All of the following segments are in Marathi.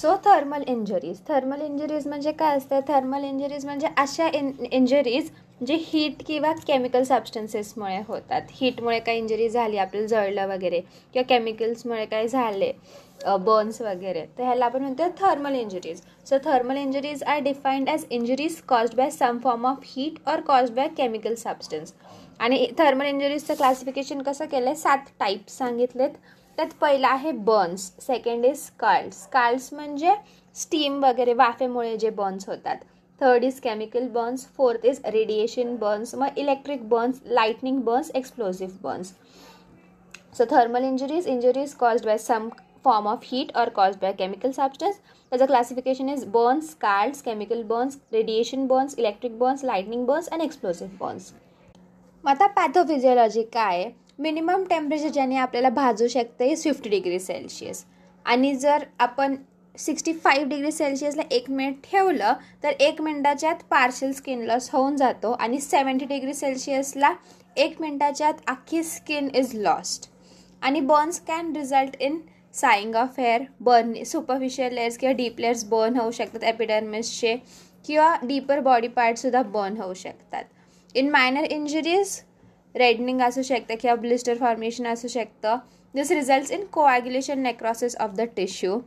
So thermal injuries thermal injuries म्हणजे काय असतं थर्मल इंजरीज म्हणजे अशा इन इंजरीज जे हीट किंवा केमिकल सबस्टन्सेसमुळे होतात हीटमुळे काय इंजरी झाली आपल्याला जळलं वगैरे किंवा केमिकल्समुळे काय झाले बर्न्स वगैरे तर ह्याला आपण म्हणतो thermal injuries so thermal injuries are defined as injuries caused by some form of heat or caused by chemical substance आणि थर्मल इंजरीजचं क्लासिफिकेशन कसं केलं आहे सात टाईप्स सांगितलेत त्यात पहिला आहे बर्न्स सेकंड इज स्काल्स कार्ल्स म्हणजे स्टीम वगैरे वाफेमुळे जे बर्न्स होतात third is chemical burns fourth is radiation burns मग electric burns lightning burns explosive burns so thermal injuries injuries caused by some form of heat or cause by chemical substance त्याचं classification is burns scalds chemical burns radiation burns electric burns lightning burns and explosive burns मग आता पॅथोफिजिओलॉजी काय आहे मिनिमम टेम्परेचर ज्याने आपल्याला भाजू शकतं हे फिफ्टी डिग्री सेल्शियस आणि जर आपण सिक्स्टी फाईव्ह डिग्री सेल्शियसला एक मिनिट ठेवलं तर एक आत पार्शल स्किन लॉस होऊन जातो आणि सेवन्टी डिग्री सेल्शियसला एक मिनटाच्यात अख्खी स्किन इज लॉस्ट आणि burns can result in singeing of hair burn superficial layers किंवा डीप लेअर्स बर्न होऊ शकतात एपिडर्मिसचे किंवा डीपर बॉडी पार्टसुद्धा बर्न होऊ शकतात इन मायनर इंजरीज रेडनिंग असू शकतं किंवा ब्लिस्टर फॉर्मेशन असू शकतं this result in coagulation necrosis of the tissue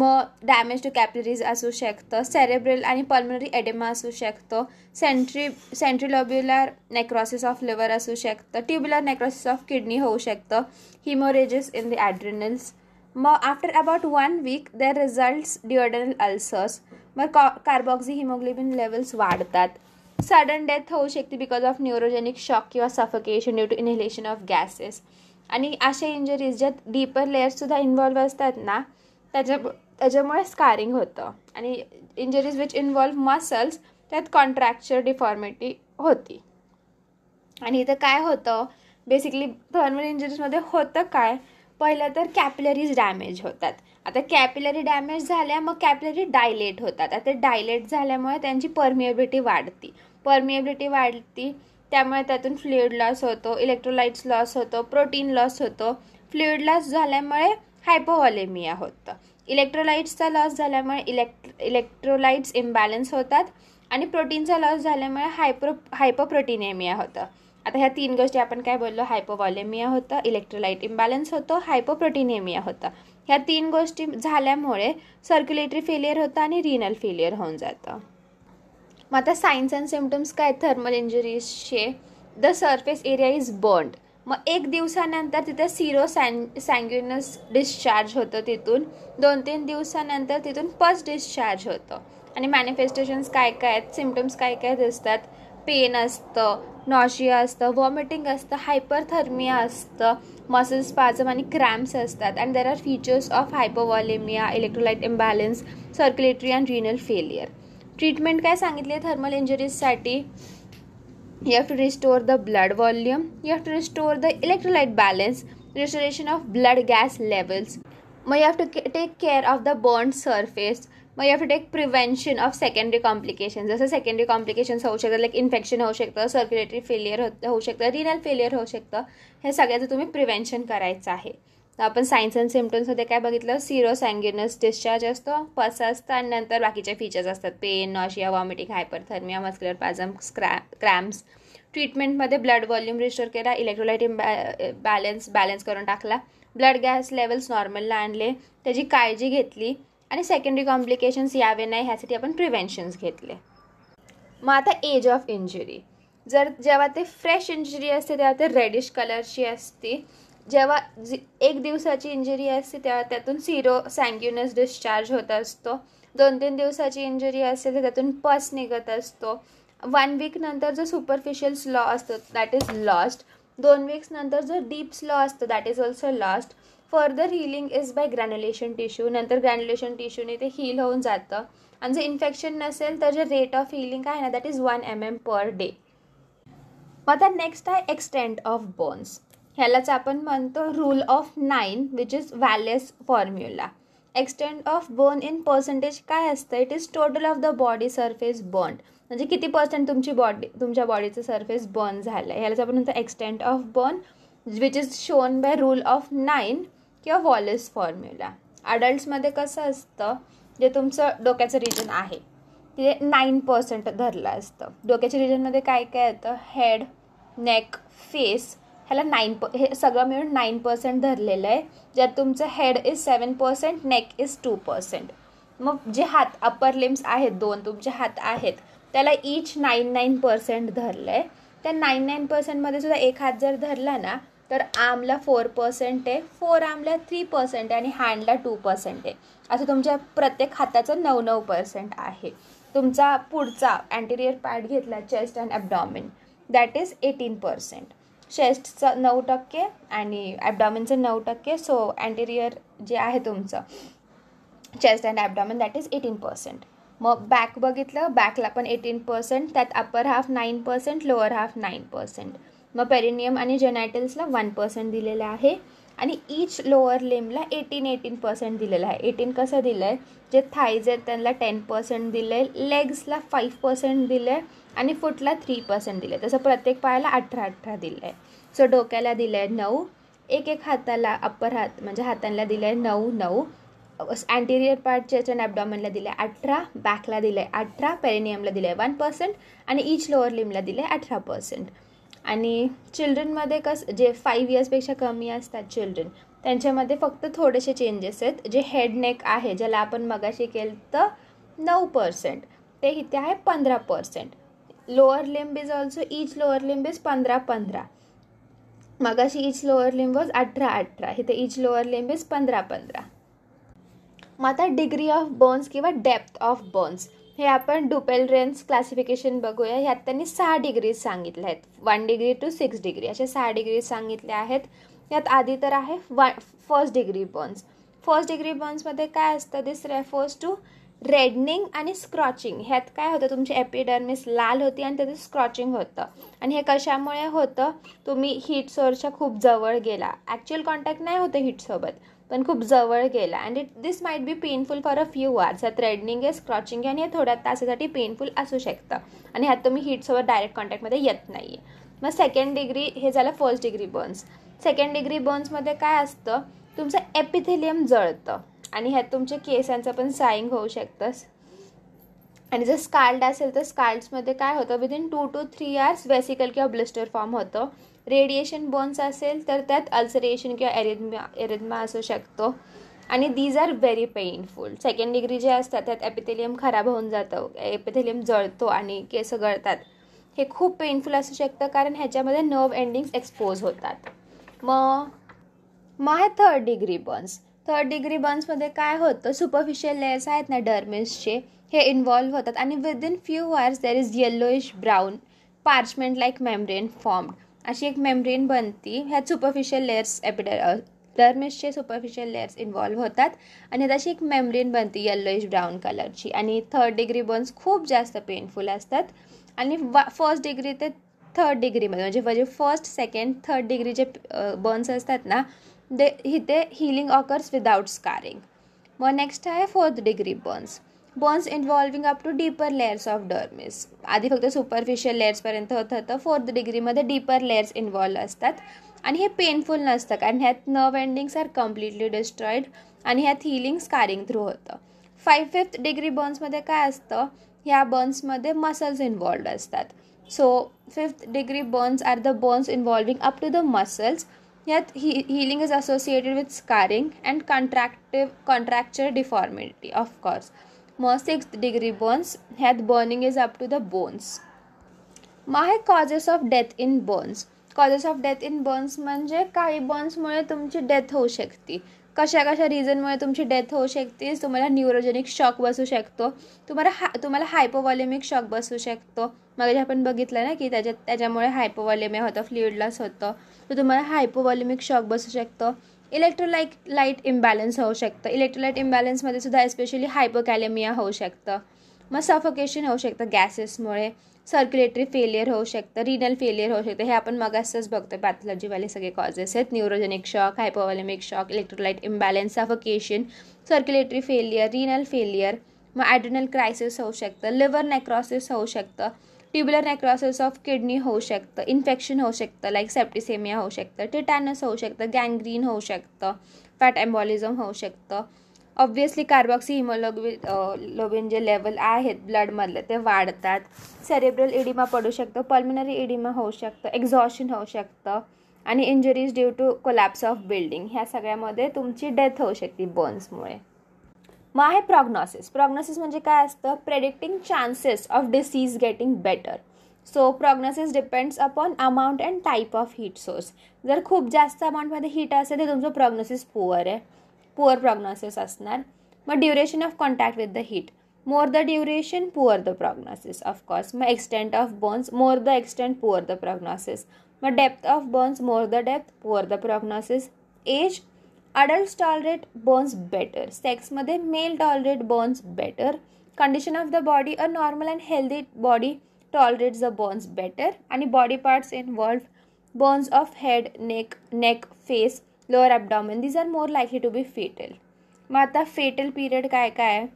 मग डॅमेज टू कॅपलरीज असू शकतं सेरेब्रल आणि पल्मनरी एडेमा असू शकतो centri centrilobular necrosis of liver असू शकतं ट्युब्युलर नेक्रॉसिस ऑफ किडनी होऊ शकतं हिमोरेजेस इन द ॲड्रिनल्स मग after about one week there results duodenal ulcers मग कॉ कार्बॉक्झी हिमोग्लोबिन लेवल्स वाढतात सडन डेथ होऊ शकते बिकॉज ऑफ न्यूरोजेनिक शॉक किंवा suffocation due to inhalation of gases आणि अशा इंजरीज ज्यात डीपर लेअर्ससुद्धा इन्वॉल्व्ह असतात ना त्याच्या त्याच्यामुळे स्कारिंग होतं आणि इंजरीज विच इन्व्हॉल्व्ह मसल्स त्यात कॉन्ट्रॅक्चर डिफॉर्मिटी होती आणि इथं काय होतं बेसिकली थर्मल इंजरीजमध्ये होतं काय पहिलं तर कॅपिलरीज डॅमेज होतात आता कॅपिलरी डॅमेज झाल्या मग कॅपिलरी डायलेट होतात आता डायलेट झाल्यामुळे त्यांची परमिएबिलिटी वाढती परमिएबिलिटी वाढती त्यामुळे त्यातून फ्लुईड लॉस होतो इलेक्ट्रोलाइट्स लॉस होतो प्रोटीन लॉस होतो फ्लुईड लॉस झाल्यामुळे हायपोवॉलेमिया होतं इलेक्ट्रोलाइट्सचा लॉस झाल्यामुळे इलेक्ट्र इलेक्ट्रोलाइट्स इम्बॅलन्स होतात आणि प्रोटीनचा लॉस झाल्यामुळे हायप्रो हायपोप्रोटीनेमिया होतं आता ह्या तीन गोष्टी आपण काय बोललो हायपोवॉलेमिया होतं इलेक्ट्रोलाइट इम्बॅलन्स होतो हायपोप्रोटीनेमिया होतं ह्या तीन गोष्टी झाल्यामुळे सर्क्युलेटरी फेलियर होतं आणि रिनल फेलियर होऊन जातं मग आता सायन्स अँड सिमटम्स काय थर्मल इंजुरीजचे the surface area is burned मग एक दिवसानंतर तिथे सिरो सॅन सँग्युनस डिस्चार्ज होतं तिथून दोन तीन दिवसानंतर तिथून पस डिस्चार्ज होतं आणि मॅनिफेस्टेशन्स काय काय आहेत सिमटम्स काय काय दिसतात पेन असतं नॉशिया असतं वॉमिटिंग असतं हायपरथर्मिया असतं मसल्स पाजम आणि क्रॅम्प्स असतात and there are features of hypovolaemia electrolyte imbalance circulatory and renal failure treatment काय सांगितले थर्मल इंजरीजसाठी you have to restore the blood volume you have to restore the electrolyte balance restoration of blood gas levels मग you have to take care of the burn surface मग you have to take prevention of secondary complication जसं सेकंडरी कॉम्प्लिकेशन्स होऊ शकतात लाईक इन्फेक्शन होऊ शकतं सर्क्युलेटरी फेलियर हो-, होऊ शकतं रिनल फेलियर होऊ शकतं हे सगळ्याचं तुम्ही प्रिव्हेन्शन करायचं आहे तर आपण सायन्स अँड सिमटम्समध्ये काय बघितलं सिरो सँग्युनस डिस्चार्ज असतो पस असतं आणि नंतर बाकीचे फीचर्स असतात pain nausea vomiting hyperthermia muscular spasm scr cramps ट्रीटमेंटमध्ये ब्लड व्हॉल्यूम रिस्टोर केला इलेक्ट्रोलाइट बॅ बॅलन्स बॅलन्स करून टाकला ब्लड गॅस लेवल्स नॉर्मलला आणले त्याची काळजी घेतली आणि सेकंडरी कॉम्प्लिकेशन्स यावे नाही ह्यासाठी आपण प्रिव्हेन्शन्स घेतले मग आता एज ऑफ इंजुरी जर जेव्हा ते फ्रेश इंजुरी असते तेव्हा ते रेडिश कलरची असती जेव्हा एक दिवसाची इंजरी असते तेव्हा त्यातून सिरो सँग्युनस डिस्चार्ज होत असतो दोन तीन दिवसाची इंजरी असते तर त्यातून पस निघत असतो वन वीकनंतर जो सुपरफिशियल स्लॉ असतो दॅट इज लॉस्ट दोन वीक्स नंतर जो डीप स्लॉ असतो that is also lost further healing is by granulation tissue नंतर ग्रॅन्युलेशन टिश्यूने ते हील होऊन जातं आणि जर इन्फेक्शन नसेल तर जे रेट ऑफ हिलिंग आहे ना that is one m m per day मग आता नेक्स्ट आहे एक्सटेंट ऑफ बोन्स ह्यालाच आपण म्हणतो rule of nine which is Wallace formula extent of burn in percentage काय असतं it is total of the body surface burn म्हणजे किती पर्सेंट तुमची बॉडी तुमच्या बॉडीचं सरफेस बर्न झालं आहे ह्यालाच आपण म्हणतो extent of burn which is shown by rule of nine किंवा वॉलेस फॉर्म्युला अडल्ट्समध्ये कसं असतं जे तुमचं डोक्याचं रिजन आहे ते नाईन पर्सेंट धरलं असतं डोक्याच्या रिजनमध्ये काय काय येतं हेड नेक फेस ह्याला नाईन प हे सगळं मिळून नाईन पर्सेंट धरलेलं आहे जर तुमचं head is seven percent neck is two percent मग जे हात अप्पर लिम्स आहेत दोन तुमचे हात आहेत त्याला ईच नाईन नाईन पर्सेंट धरलं आहे त्या नाईन नाईन पर्सेंटमध्ये सुद्धा एक हात जर धरला ना तर आमला फोर पर्सेंट आहे फोर आमला थ्री पर्सेंट आहे आणि हँडला टू पर्सेंट आहे असं तुमच्या प्रत्येक हाताचं नऊ नऊ पर्सेंट आहे तुमचा पुढचा अँटेरियर पॅड घेतला chest and abdomen that is eighteen percent चेस्टचं नऊ टक्के आणि ॲबडॉमिनचं नऊ टक्के सो अँटेरियर जे आहे तुमचं chest and abdomen that is eighteen percent मग बॅक बघितलं बॅकला पण एटीन पर्सेंट त्यात upper half nine percent lower half nine percent मग पेरिनियम आणि जेनायटल्सला वन पर्सेंट दिलेलं आहे आणि ईच लोअर लिमला एटीन एटीन पर्सेंट दिलेलं आहे एटीन कसं दिलं आहे जे थाईज आहेत त्यांना टेन पर्सेंट दिलं आहे लेग्सला फाईव्ह पर्सेंट दिलं आहे आणि फुटला थ्री पर्सेंट दिलं आहे तसं प्रत्येक पायाला अठरा अठरा दिलं आहे सो डोक्याला दिलं आहे नऊ एक एक हाताला अप्पर हात म्हणजे हातांना दिलं आहे नऊ नऊ अँटेरियर पार्ट ॲबडॉमनला दिलं आहे अठरा बॅकला दिलं आहे अठरा पेरेनियमला दिलं आहे वन पर्सेंट आणि ईच लोअर लिमला दिलं आहे अठरा पर्सेंट आणि चिल्ड्रनमध्ये कसं जे फाईव्ह इयर्सपेक्षा कमी असतात चिल्ड्रन त्यांच्यामध्ये फक्त थोडेसे चेंजेस आहेत जे हेडनेक आहे ज्याला आपण मगाशी केलं तर नऊ पर्सेंट ते इथे आहे पंधरा percent lower limb is also each lower limb is पंधरा पंधरा मगाशी इच लोअर लिंब वॉज अठरा अठरा इथे इच लोअर लिंब इज पंधरा पंधरा मग आता डिग्री ऑफ बर्न्स किंवा डेप्थ ऑफ बर्न्स हे आपण डुपेल रेन्स क्लासिफिकेशन बघूया ह्यात त्यांनी सहा डिग्रीज सांगितल्या आहेत one degree to six degree असे सहा डिग्रीज सांगितले आहेत यात आधी तर आहे one first degree burns first degree बर्न्समध्ये काय असतं दिस रेफर्स टू रेडनिंग आणि स्क्रॉचिंग ह्यात काय होतं तुमची एपिडर्मिस लाल होती आणि त्याचं स्क्रॉचिंग होतं आणि हे कशामुळे होतं तुम्ही हीट सोर्सच्या खूप जवळ गेला ॲक्च्युअल कॉन्टॅक्ट नाही होतं हीटसोबत पण खूप जवळ गेला and it this might be painful for a few hours ह्या थ्रेडनिंग आहे स्क्रॉचिंग आहे आणि हे थोड्या तासासाठी पेनफुल असू शकतं आणि ह्यात तुम्ही हिटसोबत डायरेक्ट कॉन्टॅक्टमध्ये येत नाही आहे मग सेकंड डिग्री हे झालं first degree burns second degree बर्न्समध्ये काय असतं तुमचं एपिथेलियम जळतं आणि ह्यात तुमच्या केसांचं पण साईंग होऊ शकतं आणि जर स्कार्ड असेल तर स्कार्ड्समध्ये काय होतं within two two three hours vesicle किंवा ब्लिस्टर फॉर्म होतं रेडिएशन बोन्स असेल तर त्यात अल्सरेशन किंवा एरिदमा एरिदमा असू शकतो आणि these are very painful second degree जे असतात त्यात एपिथेलियम खराब होऊन जातं एपिथेलियम जळतो आणि केस गळतात हे खूप पेनफुल असू शकतं कारण ह्याच्यामध्ये नर्व एंडिंग्स एक्सपोज होतात मग मग आहे third degree burns third degree बर्न्समध्ये काय होतं सुपरफिशियल लेयर्स आहेत ना डर्मिसचे हे इन्वॉल्व्ह होतात आणि within few hours there is yellowish brown parchment like membrane formed अशी एक मेम्ब्रेन बनती ह्यात सुपरफिशियल लेअर्स एपिडर डर्मिसचे सुपरफिशियल लेअर्स इन्वॉल्व्ह होतात आणि तशी एक मेम्ब्रेन बनती येल्लोइश ब्राऊन कलरची आणि थर्ड डिग्री बर्न्स खूप जास्त पेनफुल असतात आणि वा फर्स्ट डिग्री ते थर्ड डिग्रीमध्ये म्हणजे म्हणजे फर्स्ट सेकंड थर्ड डिग्रीचे बर्न्स असतात ना ते इथे हिलिंग ऑकर्स विदाऊट स्कारिंग मग नेक्स्ट आहे fourth degree burns bonds involving up to deeper layers of dermis आधी फक्त सुपरफिशियल लेयर्सपर्यंत होत होतं फोर्थ डिग्रीमध्ये डीपर लेयर्स इन्वॉल्व्ह असतात आणि हे पेनफुल नसतं कारण ह्यात nerve endings are completely destroyed आणि ह्यात हिलिंग स्कारिंग थ्रू होतं फाय फिफ्थ डिग्री बर्न्समध्ये काय असतं ह्या बर्न्समध्ये मसल्स इन्वॉल्ड असतात so fifth degree burns are the burns involving up to the muscles ह्यात hea healing is associated with scarring and contractive contracture deformity of course sixth degree burns here burning is up to the bones main causes of death in burns causes of death in burns म्हणजे काही बर्न्समुळे तुमची डेथ होऊ शकते कशा कशा रिझनमुळे तुमची डेथ होऊ शकते तुम्हाला न्यूरोजेनिक शॉक बसू शकतो तुम्हाला हा तुम्हाला हायपोवॉलेमिक शॉक बसू शकतो मग जे आपण बघितलं ना की त्याच्यात त्याच्यामुळे हायपोवॉलेमिया होतं फ्लुइड लॉस होतं तर तुम्हाला हायपोवॉलेमिक शॉक बसू शकतो इलेक्ट्रोलाइट लाईट इम्बॅलन्स होऊ शकतं इलेक्ट्रोलाइट इम्बॅलन्समध्ये सुद्धा एस्पेशली हायपोकॅलेमिया होऊ शकतं मग सफोकेशन होऊ शकतं गॅसेसमुळे सर्क्युलेटरी फेलियर होऊ शकतं रिनल फेलियर होऊ शकतं हे आपण मगासच बघतो पॅथॉलॉजीवाले सगळे कॉजेस आहेत neurogenic shock hypovolaemic shock electrolyte imbalance suffocation circulatory failure renal failure मग ॲड्रिनल क्रायसिस होऊ शकतं लिव्हर नेक्रॉसिस होऊ शकतं ट्युब्युलर नेक्रॉसिस ऑफ किडनी होऊ शकतं इन्फेक्शन होऊ शकतं लाईक सेप्टिसेमिया होऊ शकतं टिटॅनस होऊ शकतं गँग्रीन होऊ शकतं फॅट एम्बॉलिझम होऊ शकतं ऑब्व्हियसली कार्बॉक्सी हिमोलोबी लोबिन जे लेवल आहेत ब्लडमधले ते वाढतात सेरेब्रल इडिमा पडू शकतं पल्मिनरी इडिमा होऊ शकतं एक्झॉशन होऊ शकतं आणि injuries due to collapse of building ह्या सगळ्यामध्ये तुमची डेथ होऊ शकते बोन्समुळे मग आहे प्रॉग्नॉसिस प्रॉग्नॉसिस म्हणजे काय असतं predicting chances of disease getting better so prognosis depends upon amount and type of heat source जर खूप जास्त अमाऊंटमध्ये हीट असेल तर तुमचं प्रॉग्नॉसिस पुअर आहे पुअर प्रॉग्नॉसिस असणार मग duration of contact with the heat more the duration poor the prognosis of course मग extent of burns more the extent poor the prognosis मग depth of burns more the depth poor the prognosis age adult tolerate burns better सेक्समध्ये male tolerate burns better condition of the body a normal and healthy body tolerate the burns better आणि body parts involve burns of head neck neck face lower abdomen these are more likely to be fatal मग आता फेटल पिरियड काय काय आहे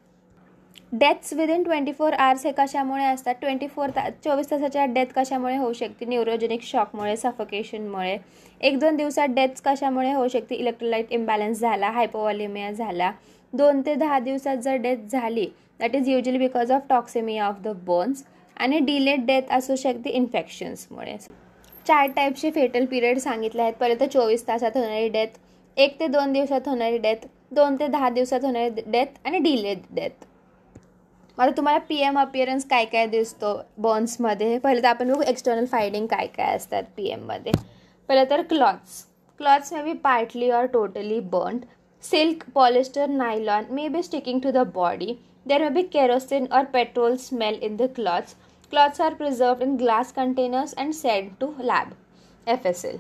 deaths within twenty four hours हे कशामुळे असतात ट्वेंटी फोर ता चोवीस तासाच्या डेथ कशामुळे होऊ शकते न्यूरोजेनिक शॉकमुळे सफोकेशनमुळे एक दोन दिवसात डेथ्स कशामुळे होऊ शकते इलेक्ट्रोलाइट इम्बॅलन्स झाला हायपोवॉलिमिया झाला दोन ते दहा दिवसात जर डेथ झाली that is usually because of toxaemia of the burns आणि डिलेड डेथ असू शकते इन्फेक्शन्समुळे चार टाईपचे फेटल पिरियड सांगितले आहेत परत तर चोवीस तासात होणारी डेथ एक ते दोन दिवसात होणारी डेथ दोन ते दहा दिवसात होणारी डेथ आणि डिलेड डेथ आता तुम्हाला पी एम अपिअरन्स काय काय दिसतो बॉन्समध्ये पहिले तर आपण बघू एक्सटर्नल फायडिंग काय काय असतात पी एममध्ये पहिलं तर clothes clothes may be partly or totally burned silk polyester nylon may be sticking to the body there may be kerosene or petrol smell in the clothes clothes are preserve in glass containers and sent to lab F S L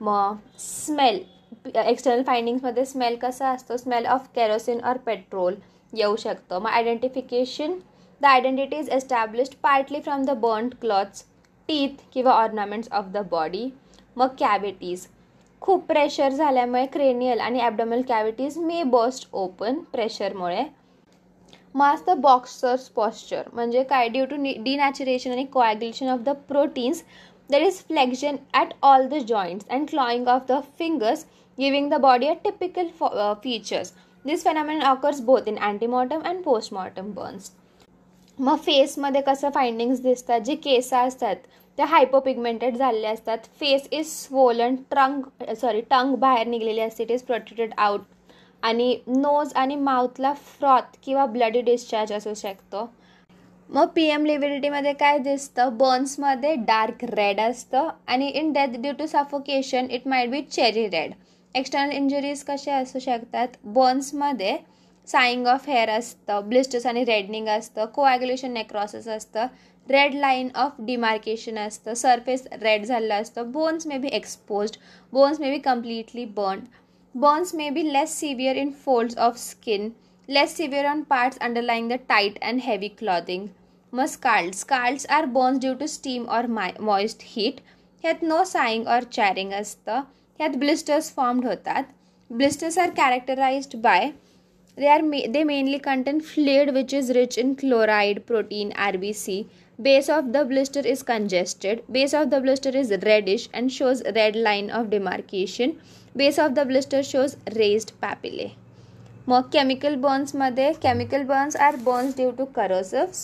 मग स्मेल एक्सटर्नल फायडिंग्समध्ये स्मेल कसा असतो smell of kerosene or petrol येऊ शकतं मग identification the identity is established partly from the burned clothes teeth किंवा ऑर्नामेंट्स ऑफ द बॉडी मग कॅव्हिटीज खूप प्रेशर झाल्यामुळे क्रेनियल आणि abdominal cavities may burst open प्रेशरमुळे मग द बॉक्सर्स पॉस्चर म्हणजे काय ड्यू टू डिनॅचरेशन आणि coagulation of the proteins that is flexion at all the joints and clawing of the fingers giving the body a typical features this phenomenon occurs both in antemortem and postmortem burns मग फेसमध्ये कसं फाइंडिंग्स दिसतात जे केस असतात त्या हायपोपिगमेंटेड झालेले असतात face is swollen trunk sorry tongue बाहेर निघलेली असते इट इज प्रोटेक्टेड आउट आणि नोज आणि माउथला फ्रॉथ किंवा ब्लडी डिस्चार्ज असू शकतो मग पी एम लिबिलिटीमध्ये काय दिसतं बर्न्समध्ये डार्क रेड असतं आणि in death due to suffocation it might be cherry red external injuries कसे असू शकतात बर्न्समध्ये साईंग ऑफ हेअर असतं ब्लिस्टर्स आणि रेडनिंग असतं कोॲग्युलेशन नेक्रॉसेस असतं रेड लाईन ऑफ डिमार्केशन असतं सरफेस रेड झालं असतं bones may be exposed bones may be completely burn burns may be less severe in folds of skin less severe on parts underlying the tight and heavy clothing मग स्काल्ड्स स्काल्ड्स are burns due to steam or my moist heat ह्यात नो साईंग ऑर चॅरिंग असतं यात ब्लिस्टर्स फॉर्म्ड होतात blisters are characterised by they are they mainly contain fluid which is rich in chloride protein rbc base of the blister is congested base of the blister is reddish and shows red line of demarcation base of the blister shows raised papillae मग केमिकल बर्न्समध्ये chemical burns are burns due to corrosives.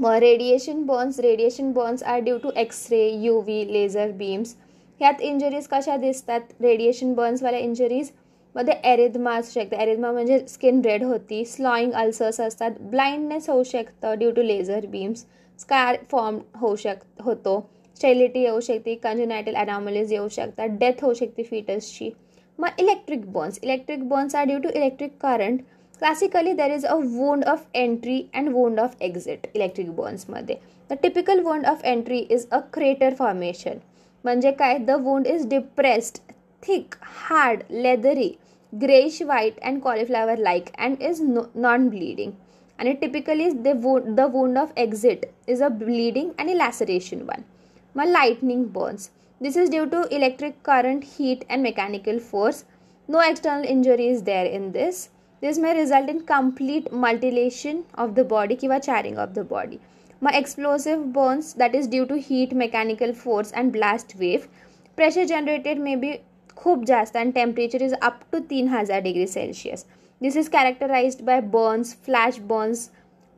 मग radiation burns radiation burns are due to X ray U V laser beams ह्यात इंजरीज कशा दिसतात रेडिएशन बर्न्सवाल्या इंजरीज मध्ये एरिदमा असू शकते एरिदमा म्हणजे स्किन रेड होती स्लॉईंग अल्सर्स असतात ब्लाइंडनेस होऊ शकतं due to laser beams scar form होऊ शक होतो स्टेलिटी येऊ शकते कंजनायटल अनॉमलीज येऊ शकतात डेथ होऊ शकते फिटसची मग electric burns electric burns are due to electric current classically there is a wound of entry and wound of exit electric बर्न्समध्ये the typical wound of entry is a crater formation म्हणजे काय the wound is depressed thick hard leathery greyish white and cauliflower like and is no non bleeding आणि typically the woo the wound of exit is a bleeding and a laceration one मग lightning burns this is due to electric current heat and mechanical force no external injury is there in this this may result in complete mutilation of the body kiva charring of the body मग explosive burns that is due to heat mechanical force and blast wave pressure generated may be खूप जास्त and temperature is up to तीन हजार degree celsius this is characterized by burns flash burns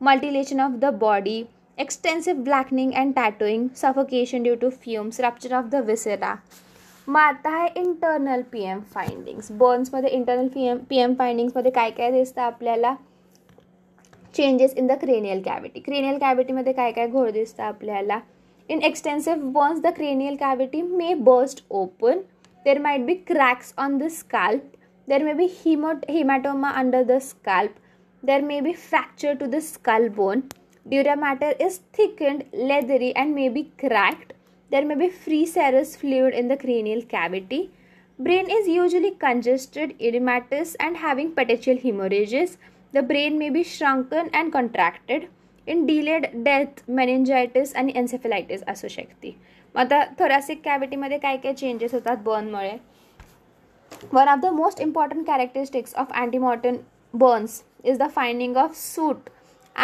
mutilation of the body extensive blackening and tattooing suffocation due to fumes rupture of the viscera मग आता आहे इंटरनल पी एम फाइंडिंग्स बर्न्समध्ये internal P M P M फाइंडिंग्समध्ये काय काय दिसतं आपल्याला changes in the cranial cavity cranial कॅव्हिटीमध्ये काय काय घोळ दिसतं आपल्याला in extensive burns the cranial cavity may burst open there might be cracks on the scalp there may be हिमोट haematoma under the scalp there may be fracture to the skull bone dura mater is thickened leathery and may be cracked there may be free serous fluid in the cranial cavity brain is usually congested, edematous, and having petechial hemorrhages the brain may be shrunken and contracted in delayed death meningitis and encephalitis asu shakti mata thoracic cavity madhe kay kay changes hotat burn mule one of the most important characteristics of antimortem burns is the finding of soot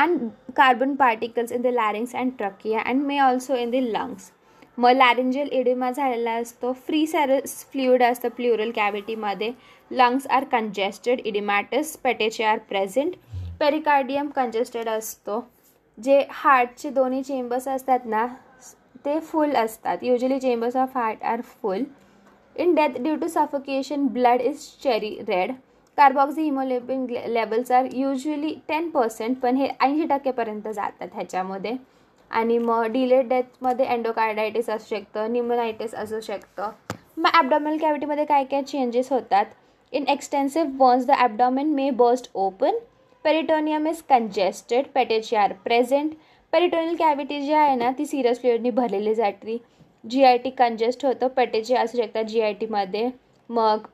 and carbon particles in the larynx and trachea and may also in the lungs मग लॅरेंजल एडिमा झालेला असतो फ्री सॅरस फ्लुइड असतं प्ल्युरल कॅव्हिटीमध्ये lungs are congested oedematous petechiae are present pericardium congested असतो जे हार्टचे दोन्ही चेंबर्स असतात ना ते फुल असतात usually chambers of heart are full in death due to suffocation blood is cherry red carboxy haemoglobin levels are usually ten percent पण हे ऐंशी टक्केपर्यंत जातात ह्याच्यामध्ये आणि मग डिलेड डेथमध्ये अँडोकार्डायटिस असू शकतं निमोनायटिस असू शकतं मग ॲबडॉमिनल कॅव्हिटीमध्ये काय काय चेंजेस होतात in extensive burns the abdomen may burst open peritoneum is congested petechiae are present peritoneal cavity जी आहे ना ती सिरियस फ्लिअरनी भरलेली जाते जी आय टी कंजेस्ट होतं पॅटेची असू शकतात जी आय टीमध्ये मग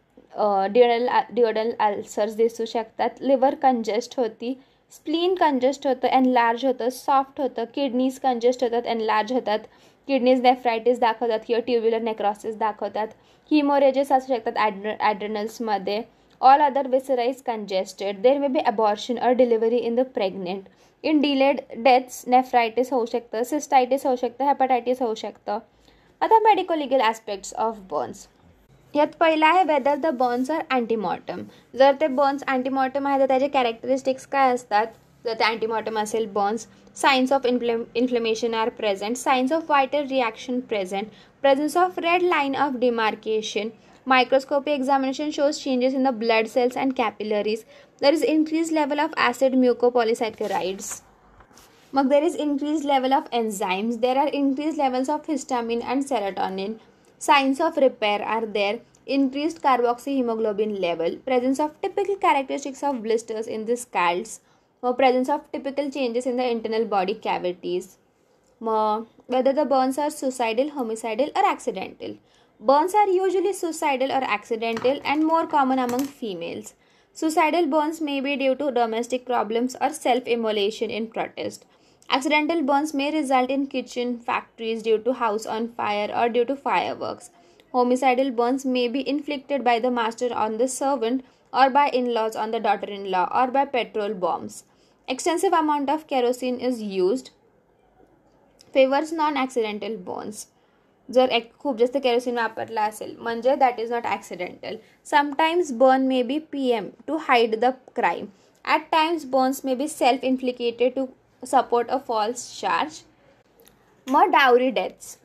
डिओडल डिओडल अल्सर्स दिसू शकतात लिव्हर कंजेस्ट होती स्प्लीन कंजेस्ट होतं एनलार्ज होतं सॉफ्ट होतं किडनीज कंजेस्ट होतात एनलार्ज होतात किडनीज नेफ्रायटिस दाखवतात किंवा ट्युब्युलर नेक्रॉसिस दाखवतात हिमोरेजेस असू शकतात ॲड ॲड्रनल्समध्ये all other viscera congested there may be abortion or delivery in the pregnant in delayed deaths nephritis होऊ शकतं सिस्टायटिस होऊ शकतं हेपाटायटिस होऊ शकतं आता medical legal aspects of burns यात पहिला आहे वेदर द बर्न्स आर अँटीमॉर्टम जर ते बर्न्स अँटीमॉर्टम आहे तर त्याचे कॅरेक्टरिस्टिक्स काय असतात जर ते अँटीमॉर्टम असेल burns signs of inflame inflammation are present signs of vital reaction present presence of red line of demarcation microscopy examination shows changes in the blood cells and capillaries there is increased level of acid mucopolysaccharides there is increased level of enzymes there are increased levels of histamine and serotonin signs of repair are there increased carboxyhemoglobin level, presence of typical characteristics of blisters in the scalds, or presence of typical changes in the internal body cavities, whether the burns are suicidal, homicidal, or accidental. Burns are usually suicidal or accidental and more common among females. Suicidal burns may be due to domestic problems or self immolation in protest. Accidental burns may result in kitchen, factories, due to house on fire, or due to fireworks. Homicidal burns may be inflicted by the master on the servant, or by in laws on the daughter in law, or by petrol bombs. Extensive amount of kerosene is used. Favors non accidental burns. जर खूप जास्त केरोसिन वापरला असेल म्हणजे that is not accidental sometimes burn may be P M to hide the crime at times burns may be self inflicted to support a false charge. More dowry deaths.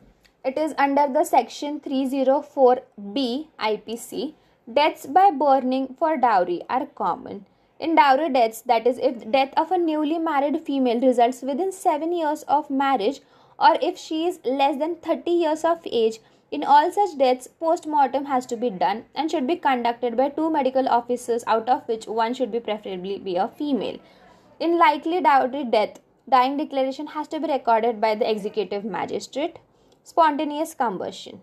It is under the section 304B IPC. Deaths by burning for dowry are common. In dowry deaths, that is, if death of a newly married female results within 7 years of marriage or if she is less than 30 years of age, in all such deaths, post mortem has to be done and should be conducted by two medical officers, out of which one should be preferably be a female. In likely dowry death, dying declaration has to be recorded by the executive magistrate. Spontaneous combustion.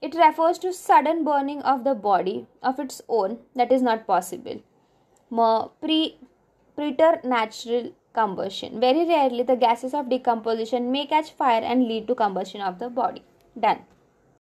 It refers to sudden burning of the body of its own that is not possible. Pre- preternatural combustion. Very rarely the gases of decomposition may catch fire and lead to combustion of the body. Done.